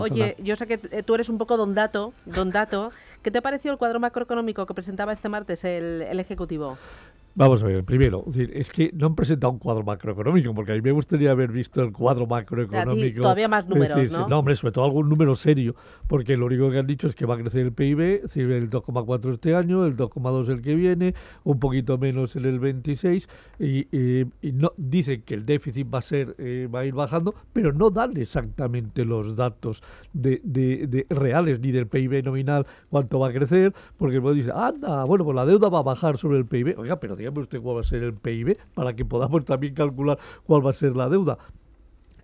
Oye, yo sé que tú eres un poco don dato, don dato. ¿Qué te pareció el cuadro macroeconómico que presentaba este martes el Ejecutivo? Vamos a ver, primero, es que no han presentado un cuadro macroeconómico, porque a mí me gustaría haber visto el cuadro macroeconómico. todavía más números, ¿no? hombre, sobre todo algún número serio, porque lo único que han dicho es que va a crecer el PIB, sirve el 2,4 este año, el 2,2 el que viene, un poquito menos en el 26, y, no dicen que el déficit va a ser eh, va a ir bajando, pero no dan exactamente los datos de, de, de reales ni del PIB nominal cuánto va a crecer, porque luego dicen, anda, bueno, pues la deuda va a bajar sobre el PIB. Oiga, pero Digamos, usted cuál va a ser el PIB para que podamos también calcular cuál va a ser la deuda.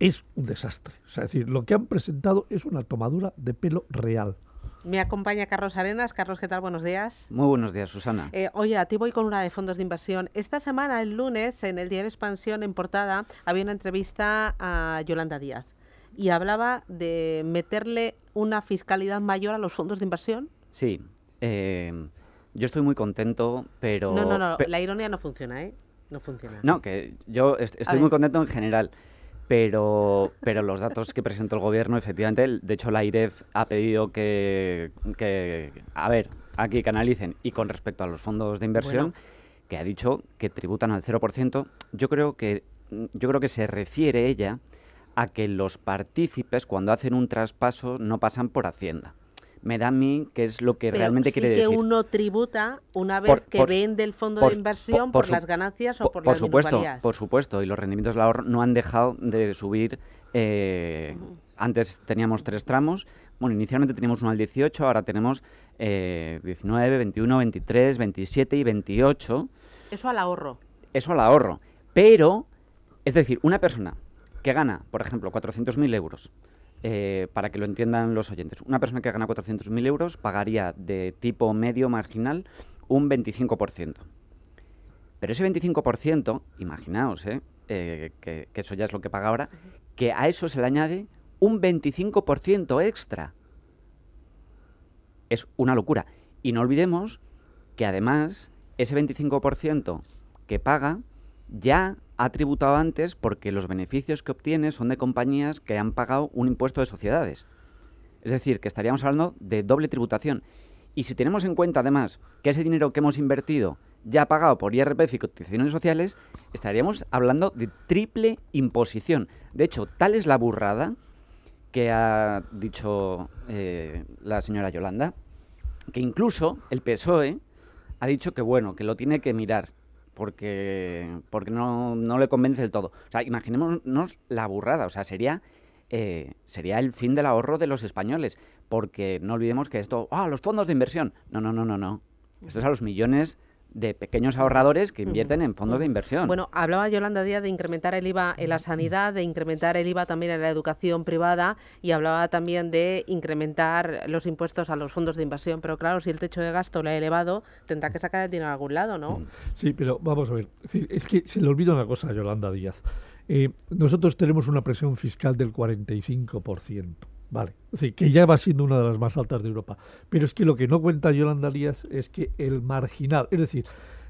Es un desastre. O sea, es decir, lo que han presentado es una tomadura de pelo real. Me acompaña Carlos Arenas. Carlos, ¿qué tal? Buenos días. Muy buenos días, Susana. Eh, oye, a ti voy con una de fondos de inversión. Esta semana, el lunes, en el diario Expansión, en portada, había una entrevista a Yolanda Díaz y hablaba de meterle una fiscalidad mayor a los fondos de inversión. Sí. Eh, yo estoy muy contento, pero... No, no, no, la ironía no funciona, ¿eh? No funciona. No, que yo estoy muy contento en general, pero, pero los datos que presentó el gobierno, efectivamente, de hecho la IREF ha pedido que, a ver, aquí canalicen. Y con respecto a los fondos de inversión, que ha dicho que tributan al 0%, yo creo que, yo creo que se refiere ella a que los partícipes, cuando hacen un traspaso, no pasan por Hacienda me da a mí que es lo que realmente quiere decir. que uno tributa una vez que vende el fondo de inversión por, las ganancias o por, las supuesto, Por supuesto, y los rendimientos del ahorro no han dejado de subir. Eh, antes teníamos tres tramos. Bueno, inicialmente teníamos uno al 18, ahora tenemos 19, 21, 23, 27 y 28. Eso al ahorro. Eso al ahorro. Pero, es decir, una persona que gana, por ejemplo, 400.000 euros, eh, para que lo entiendan los oyentes. Una persona que gana 400.000 euros pagaría de tipo medio marginal un 25%. Pero ese 25%, imaginaos, eh, eh, que, que, eso ya es lo que paga ahora, que a eso se le añade un 25% extra. Es una locura. Y no olvidemos que además ese 25% que paga ya ha tributado antes porque los beneficios que obtiene son de compañías que han pagado un impuesto de sociedades. Es decir, que estaríamos hablando de doble tributación. Y si tenemos en cuenta, además, que ese dinero que hemos invertido ya ha pagado por IRPF y cotizaciones sociales, estaríamos hablando de triple imposición. De hecho, tal es la burrada que ha dicho eh, la señora Yolanda, que incluso el PSOE ha dicho que, bueno, que lo tiene que mirar porque, porque no, le convence del todo. O sea, imaginémonos la burrada, o sea, sería eh, sería el fin del ahorro de los españoles, porque no olvidemos que esto, ah, los fondos de inversión. No, no, no, no, no. Esto es a los millones de pequeños ahorradores que invierten en fondos de inversión. Bueno, hablaba Yolanda Díaz de incrementar el IVA en la sanidad, de incrementar el IVA también en la educación privada y hablaba también de incrementar los impuestos a los fondos de inversión. Pero claro, si el techo de gasto lo ha elevado, tendrá que sacar el dinero a algún lado, ¿no? Mm. Sí, pero vamos a ver. Es que se le olvida una cosa a Yolanda Díaz. Eh, nosotros tenemos una presión fiscal del 45%. Vale, que ya va siendo una de las más altas de Europa. Pero es que lo que no cuenta Yolanda Díaz es que el marginal, es decir,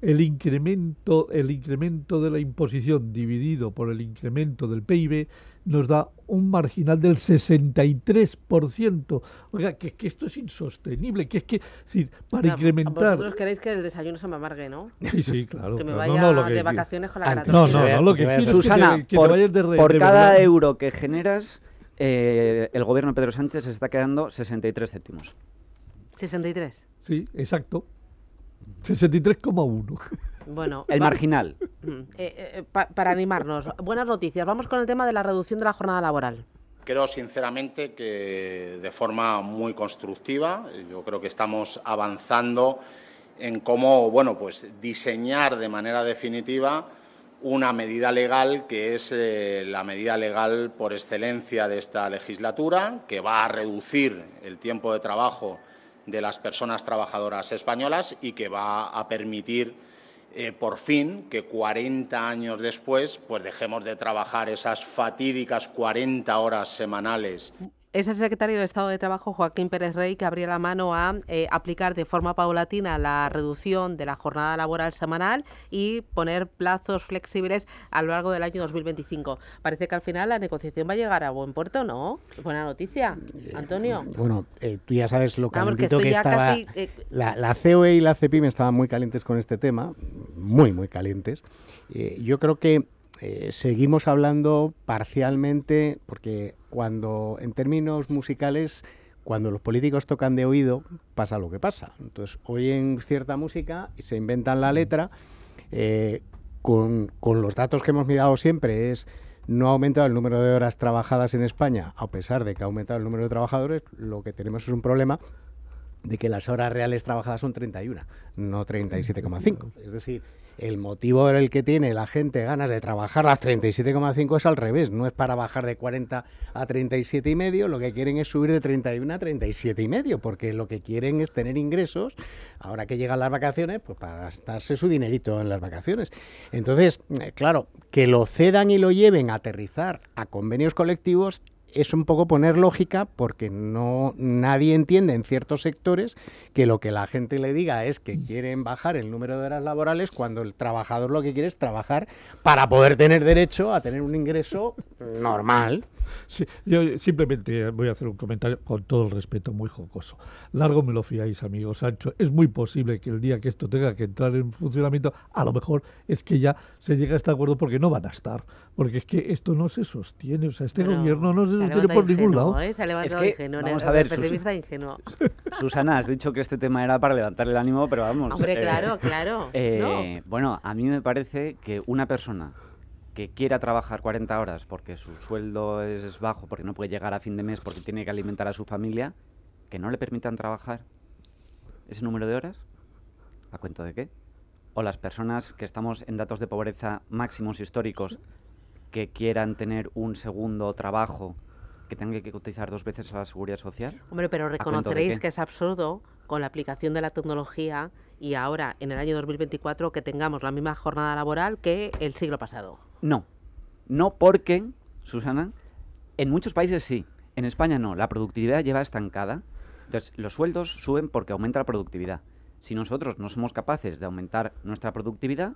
el incremento, el incremento de la imposición dividido por el incremento del PIB nos da un marginal del 63%. Oiga, que, que esto es insostenible, que es que decir, para incrementar... Vosotros queréis que el desayuno se me amargue, ¿no? Sí, sí, claro. Que me vaya de vacaciones con la ah, gratis. No, no, no, lo que Susana, por, cada euro que generas eh, el gobierno de Pedro Sánchez se está quedando 63 céntimos. 63. Sí, exacto. 63,1. Bueno, el marginal. Mm, eh, eh, para animarnos, buenas noticias. Vamos con el tema de la reducción de la jornada laboral. Creo sinceramente que de forma muy constructiva, yo creo que estamos avanzando en cómo, bueno, pues diseñar de manera definitiva una medida legal que es eh, la medida legal por excelencia de esta legislatura, que va a reducir el tiempo de trabajo de las personas trabajadoras españolas y que va a permitir eh, por fin que 40 años después pues dejemos de trabajar esas fatídicas 40 horas semanales. Es el secretario de Estado de Trabajo, Joaquín Pérez Rey, que abría la mano a eh, aplicar de forma paulatina la reducción de la jornada laboral semanal y poner plazos flexibles a lo largo del año 2025. Parece que al final la negociación va a llegar a buen puerto, ¿no? Buena noticia, eh, Antonio. bueno, eh, tú ya sabes lo que, estaba... la, la, COE y la CEPIM estaban muy calientes con este tema, muy, muy calientes. yo creo que seguimos hablando parcialmente, porque cuando, en términos musicales, cuando los políticos tocan de oído, pasa lo que pasa. Entonces, oyen cierta música y se inventan la letra. Eh, con, los datos que hemos mirado siempre, es no ha aumentado el número de horas trabajadas en España, a pesar de que ha aumentado el número de trabajadores, lo que tenemos es un problema de que las horas reales trabajadas son 31, no 37,5. Es decir, el motivo por el que tiene la gente ganas de trabajar las 37,5 es al revés, no es para bajar de 40 a 37 y medio, lo que quieren es subir de 31 a 37 y medio, porque lo que quieren es tener ingresos ahora que llegan las vacaciones, pues para gastarse su dinerito en las vacaciones. Entonces, eh, claro, que lo cedan y lo lleven a aterrizar a convenios colectivos es un poco poner lógica porque no nadie entiende en ciertos sectores que lo que la gente le diga es que mm. quieren bajar el número de horas laborales cuando el trabajador lo que quiere es trabajar para poder tener derecho a tener un ingreso normal. Sí, yo simplemente voy a hacer un comentario con todo el respeto, muy jocoso. Largo me lo fiáis, amigo Sancho. Es muy posible que el día que esto tenga que entrar en funcionamiento, a lo mejor es que ya se llega a este acuerdo porque no van a estar. Porque es que esto no se sostiene. O sea, este gobierno no se, sostiene por ningún lado. ¿eh? es que, ¿eh? vamos a ver, Susana, ingenuo. Susana, has dicho que este tema era para levantar el ánimo, pero vamos. Hombre, eh, claro, claro. Bueno, a mí me parece que una persona que quiera trabajar 40 horas porque su sueldo es bajo, porque no puede llegar a fin de mes, porque tiene que alimentar a su familia, que no le permitan trabajar ese número de horas? ¿A cuento de qué? ¿O las personas que estamos en datos de pobreza máximos históricos que quieran tener un segundo trabajo que tengan que cotizar dos veces a la seguridad social? Hombre, pero reconoceréis que es absurdo con la aplicación de la tecnología y ahora en el año 2024 que tengamos la misma jornada laboral que el siglo pasado. No, no porque, Susana, en muchos países sí, en España no, la productividad lleva estancada, entonces los sueldos suben porque aumenta la productividad. Si nosotros no somos capaces de aumentar nuestra productividad,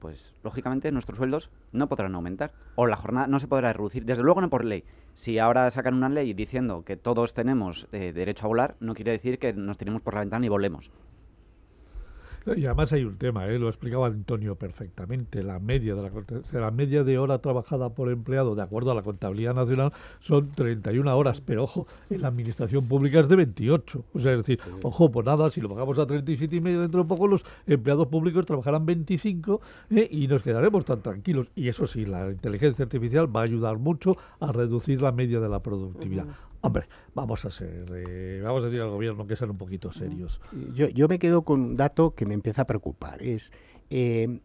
pues lógicamente nuestros sueldos no podrán aumentar o la jornada no se podrá reducir, desde luego no por ley. Si ahora sacan una ley diciendo que todos tenemos eh, derecho a volar, no quiere decir que nos tenemos por la ventana y volemos. Y además hay un tema, ¿eh? lo explicaba Antonio perfectamente, la media de la, la media de hora trabajada por empleado, de acuerdo a la contabilidad nacional, son 31 horas, pero ojo, en la administración pública es de 28. O sea, es decir, ojo, pues nada, si lo bajamos a 37 y medio dentro de poco, los empleados públicos trabajarán 25 ¿eh? y nos quedaremos tan tranquilos. Y eso sí, la inteligencia artificial va a ayudar mucho a reducir la media de la productividad. Hombre, vamos a ser, vamos a decir al gobierno que sean un poquito serios. Mm, yo, me quedo con un dato que me empieza a preocupar. Es eh,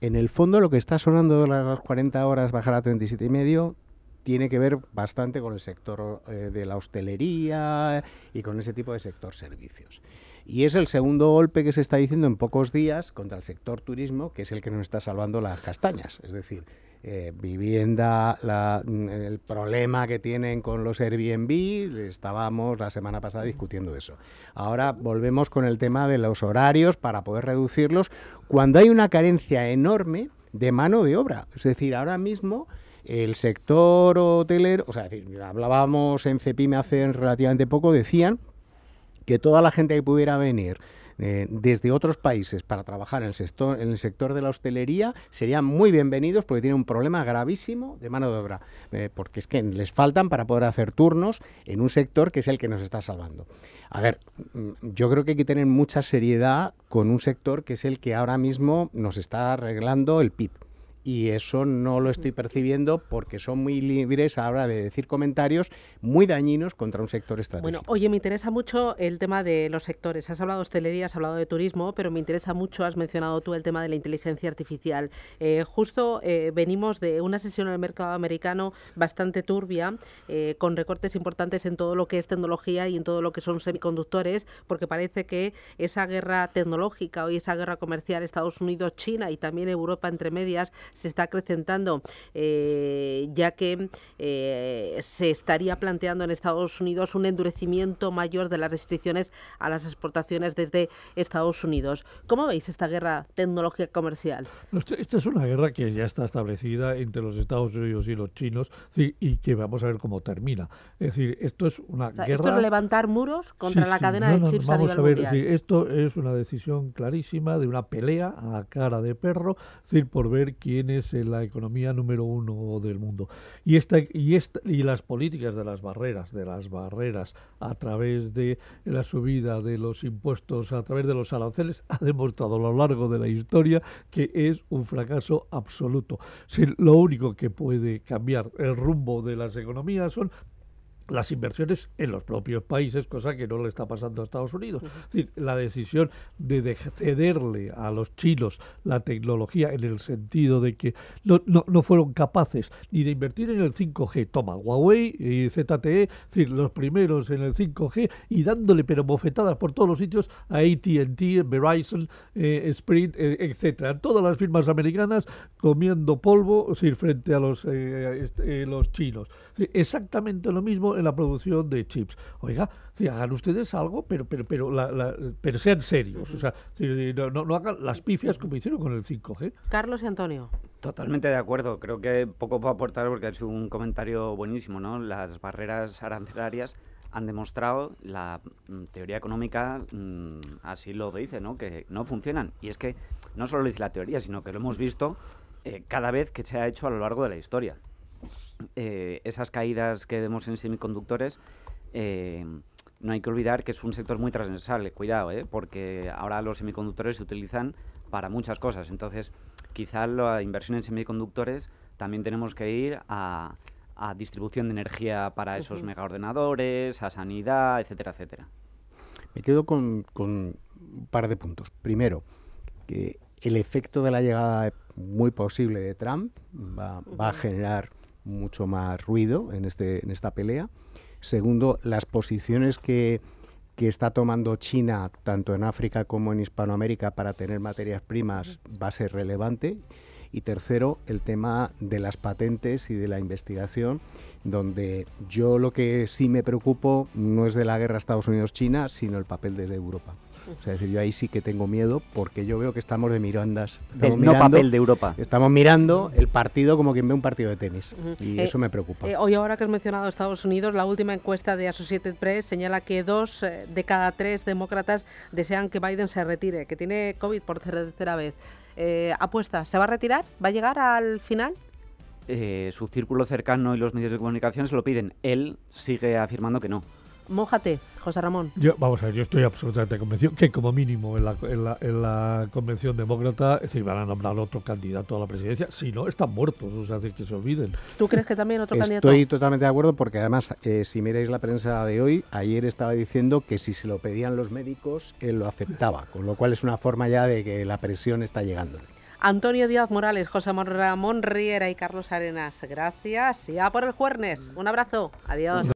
en el fondo lo que está sonando de las 40 horas bajar a 37 y medio tiene que ver bastante con el sector eh, de la hostelería y con ese tipo de sector servicios. Y es el segundo golpe que se está diciendo en pocos días contra el sector turismo, que es el que nos está salvando las castañas. Es decir, eh, vivienda, mm, el problema que tienen con los Airbnb, estábamos la semana pasada discutiendo eso. Ahora volvemos con el tema de los horarios para poder reducirlos cuando hay una carencia enorme de mano de obra. Es decir, ahora mismo el sector hotelero, o sea, hablábamos en Cepime hace relativamente poco, decían que toda la gente que pudiera venir eh, desde otros países para trabajar en el, sector, en el sector de la hostelería serían muy bienvenidos porque tienen un problema gravísimo de mano de obra, eh, porque es que les faltan para poder hacer turnos en un sector que es el que nos está salvando. A ver, mm, yo creo que hay que tener mucha seriedad con un sector que es el que ahora mismo nos está arreglando el PIB y eso no lo estoy percibiendo porque son muy libres a la hora de decir comentarios muy dañinos contra un sector estratégico. Bueno, oye, me interesa mucho el tema de los sectores. Has hablado de hostelería, has hablado de turismo, pero me interesa mucho, has mencionado tú el tema de la inteligencia artificial. Eh, justo eh, venimos de una sesión en el mercado americano bastante turbia, eh, con recortes importantes en todo lo que es tecnología y en todo lo que son semiconductores, porque parece que esa guerra tecnológica y esa guerra comercial Estados Unidos-China y también Europa entre medias se está acrecentando, eh, ya que eh, se estaría planteando en Estados Unidos un endurecimiento mayor de las restricciones a las exportaciones desde Estados Unidos. ¿Cómo veis esta guerra tecnológica comercial? Esta es una guerra que ya está establecida entre los Estados Unidos y los chinos y que vamos a ver cómo termina. Es decir, esto es una guerra... Esto es levantar muros contra la cadena de chips a nivel ver, mundial. esto es una decisión clarísima de una pelea a cara de perro, decir, por ver quién es eh, la economía número uno del mundo. Y, esta, y, y las políticas de las barreras, de las barreras a través de la subida de los impuestos, a través de los aranceles, ha demostrado a lo largo de la historia que es un fracaso absoluto. lo único que puede cambiar el rumbo de las economías son las inversiones en los propios países, cosa que no le está pasando a Estados Unidos. Es decir, la decisión de cederle a los chinos la tecnología en el sentido de que no, fueron capaces ni de invertir en el 5G, toma Huawei y ZTE, es decir, los primeros en el 5G y dándole pero bofetadas por todos los sitios a ATT, Verizon, eh, Sprint, eh, etcétera, todas las firmas americanas comiendo polvo frente a los, eh, este, los chinos. exactamente lo mismo la producción de chips. Oiga, si hagan ustedes algo, pero pero pero la, pero sean serios, o sea, no, hagan las pifias como hicieron con el 5G. Carlos y Antonio. Totalmente de acuerdo, creo que poco puedo aportar porque ha hecho un comentario buenísimo, ¿no? Las barreras arancelarias han demostrado, la mm, teoría económica mm, así lo dice, ¿no? que no funcionan. Y es que no solo lo dice la teoría, sino que lo hemos visto eh, cada vez que se ha hecho a lo largo de la historia. Eh, esas caídas que vemos en semiconductores, eh, no hay que olvidar que es un sector muy transversal, eh, cuidado, porque ahora los semiconductores se utilizan para muchas cosas. Entonces, quizá la inversión en semiconductores también tenemos que ir a, distribución de energía para esos megaordenadores, a sanidad, etcétera, etcétera. Me quedo con, un par de puntos. Primero, que el efecto de la llegada muy posible de Trump va a generar mucho más ruido en, este, en esta pelea. Segundo, las posiciones que, que está tomando China, tanto en África como en Hispanoamérica, para tener materias primas va a ser relevante. Y tercero, el tema de las patentes y de la investigación, donde yo lo que sí me preocupo no es de la guerra Estados Unidos-China, sino el papel de Europa yo ahí sí que tengo miedo porque yo veo que estamos de mirandas. Estamos mirando, papel de Europa. Estamos mirando el partido como quien ve un partido de tenis. Y eh, eso me preocupa. Eh, hoy, ahora que has mencionado Estados Unidos, la última encuesta de Associated Press señala que dos eh, de cada tres demócratas desean que Biden se retire, que tiene COVID por tercera vez. apuesta, ¿se va a retirar? ¿Va a llegar al final? su círculo cercano y los medios de comunicación se lo piden. Él sigue afirmando que no. Mójate, José Ramón. vamos a ver, yo estoy absolutamente convencido que como mínimo en la, Convención Demócrata se iban a nombrar otro candidato a la presidencia. Si no, están muertos, o sea, que se olviden. ¿Tú crees que también otro candidato? Estoy totalmente de acuerdo porque además, eh, si miráis la prensa de hoy, ayer estaba diciendo que si se lo pedían los médicos, él lo aceptaba, con lo cual es una forma ya de que la presión está llegándole. Antonio Díaz Morales, José Ramón Riera y Carlos Arenas. Gracias. y a por el jueves. Un abrazo. Adiós.